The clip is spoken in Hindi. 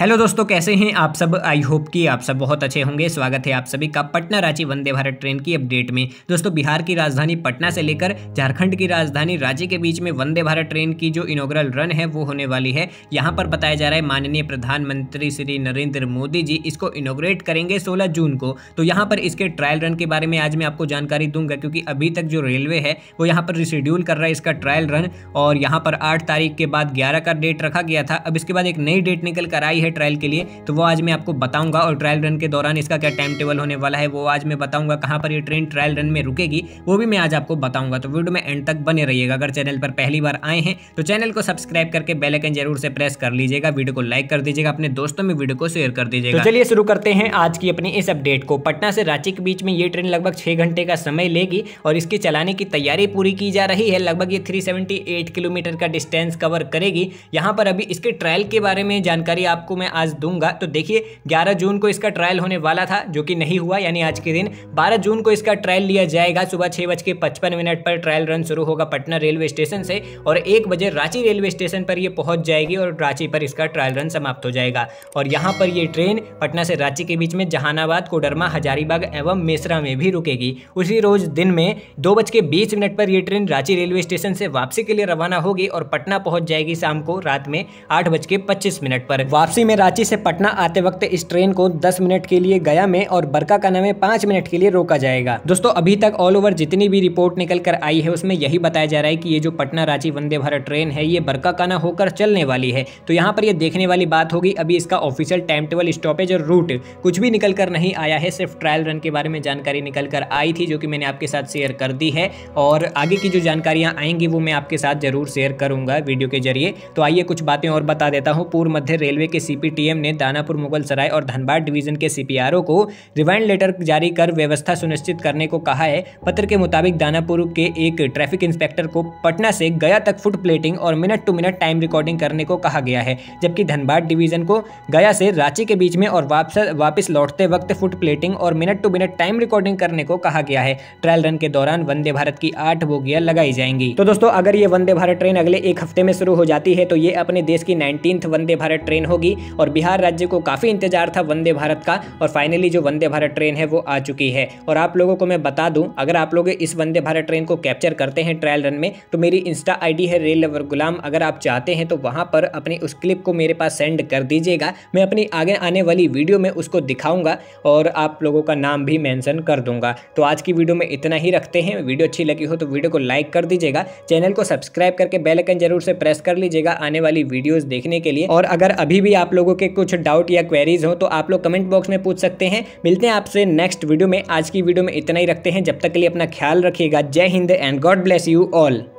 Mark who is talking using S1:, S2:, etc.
S1: हेलो दोस्तों कैसे हैं आप सब आई होप कि आप सब बहुत अच्छे होंगे स्वागत है आप सभी का पटना रांची वंदे भारत ट्रेन की अपडेट में दोस्तों बिहार की राजधानी पटना से लेकर झारखंड की राजधानी रांची के बीच में वंदे भारत ट्रेन की जो इनोग्रल रन है वो होने वाली है यहाँ पर बताया जा रहा है माननीय प्रधानमंत्री श्री नरेंद्र मोदी जी इसको इनोग्रेट करेंगे सोलह जून को तो यहाँ पर इसके ट्रायल रन के बारे में आज मैं आपको जानकारी दूंगा क्योंकि अभी तक जो रेलवे है वो यहाँ पर रिशेड्यूल कर रहा है इसका ट्रायल रन और यहाँ पर आठ तारीख के बाद ग्यारह का डेट रखा गया था अब इसके बाद एक नई डेट निकल कर आई है है ट्रायल के लिए तो वो आज मैं आपको बताऊंगा और ट्रायल रन के दौरान इसका क्या टाइम टेबल होने वाला है वो आज मैं बताऊंगा कहाँ पर ये ट्रेन ट्रायल रन में रुकेगी वो भी मैं आज आपको बताऊंगा तो वीडियो में एंड तक बने रहिएगा अगर चैनल पर पहली बार आए हैं तो चैनल को सब्सक्राइब करके बेलकन जरूर से प्रेस कर लीजिएगा वीडियो को लाइक कर दीजिएगा अपने दोस्तों में वीडियो को शेयर कर दीजिएगा तो चलिए शुरू करते हैं आज की अपनी इस अपडेट को पटना से रांची के बीच में ये ट्रेन लगभग छह घंटे का समय लेगी और इसके चलाने की तैयारी पूरी की जा रही है लगभग ये 378 किलोमीटर का डिस्टेंस कवर करेगी यहाँ पर अभी इसके ट्रायल के बारे में जानकारी आपको मैं आज दूंगा तो देखिए ग्यारह जून को इसका ट्रायल होने वाला था जो कि नहीं हुआ यानी आज के दिन बारह जून को इसका ट्रायल लिया जाएगा सुबह छह बज के पचपन मिनट पर ट्रायल रन शुरू होगा पटना रेलवे स्टेशन से और एक बजे रांची रेलवे स्टेशन पर यह पहुंच जाएगी और रांची पर इसका ट्रायल रन समाप्त हो जाएगा और यहां पर यह ट्रेन पटना से रांची के बीच में जहानाबाद कोडरमा हजारीबाग एवं मेसरा में भी रुकेगी उसी रोज दिन में दो बज के बीस मिनट पर यह ट्रेन रांची रेलवे स्टेशन से वापसी के लिए रवाना होगी और पटना पहुंच जाएगी शाम को रात में आठ बज के पच्चीस मिनट पर वापसी दिल्ली में रांची से पटना आते वक्त इस ट्रेन को 10 मिनट के लिए गया में और बरका कना में 5 मिनट के लिए रोका जाएगा दोस्तों अभी तक ऑल ओवर जितनी भी रिपोर्ट निकल कर आई है उसमें यही बताया जा रहा है कि ये जो पटना रांची वंदे भारत ट्रेन है ये बरकाकाना होकर चलने वाली है तो यहाँ पर यह देखने वाली बात होगी अभी इसका ऑफिशियल टाइम टेबल स्टॉपेज और रूट कुछ भी निकल कर नहीं आया है सिर्फ ट्रायल रन के बारे में जानकारी निकल कर आई थी जो कि मैंने आपके साथ शेयर कर दी है और आगे की जो जानकारियाँ आएंगी वो मैं आपके साथ जरूर शेयर करूंगा वीडियो के जरिए तो आइए कुछ बातें और बता देता हूँ पूर्व मध्य रेलवे के सी सीपीटीएम ने दानापुर मुगल सराय और धनबाद डिवीजन के सीपीआरओ को रिवाइंड लेटर जारी कर व्यवस्था सुनिश्चित करने को कहा है पत्र के मुताबिक दानापुर के एक ट्रैफिक इंस्पेक्टर को पटना से गया तक फुट प्लेटिंग और minute to minute time recording करने को कहा गया है जबकि धनबाद डिवीजन को गया से रांची के बीच में और वापस लौटते वक्त फुट प्लेटिंग और minute to minute time recording करने को कहा गया है ट्रायल रन के दौरान वंदे भारत की आठ बोगियां लगाई जाएंगी तो दोस्तों अगर ये वंदे भारत ट्रेन अगले एक हफ्ते में शुरू हो जाती है तो ये अपने देश की नाइनटीन वंदे भारत ट्रेन होगी और बिहार राज्य को काफ़ी इंतजार था वंदे भारत का और फाइनली जो वंदे भारत ट्रेन है वो आ चुकी है और आप लोगों को मैं बता दूं अगर आप लोग इस वंदे भारत ट्रेन को कैप्चर करते हैं ट्रायल रन में तो मेरी इंस्टा आई है रेल लवर गुलाम अगर आप चाहते हैं तो वहाँ पर अपनी उस क्लिप को मेरे पास सेंड कर दीजिएगा मैं अपनी आगे आने वाली वीडियो में उसको दिखाऊंगा और आप लोगों का नाम भी मैंसन कर दूंगा तो आज की वीडियो में इतना ही रखते हैं वीडियो अच्छी लगी हो तो वीडियो को लाइक कर दीजिएगा चैनल को सब्सक्राइब करके बेलकन जरूर से प्रेस कर लीजिएगा आने वाली वीडियोज़ देखने के लिए और अगर अभी भी आप लोगों के कुछ डाउट या क्वेरीज हो तो आप लोग कमेंट बॉक्स में पूछ सकते हैं मिलते हैं आपसे नेक्स्ट वीडियो में आज की वीडियो में इतना ही रखते हैं जब तक के लिए अपना ख्याल रखिएगा जय हिंद and God bless you all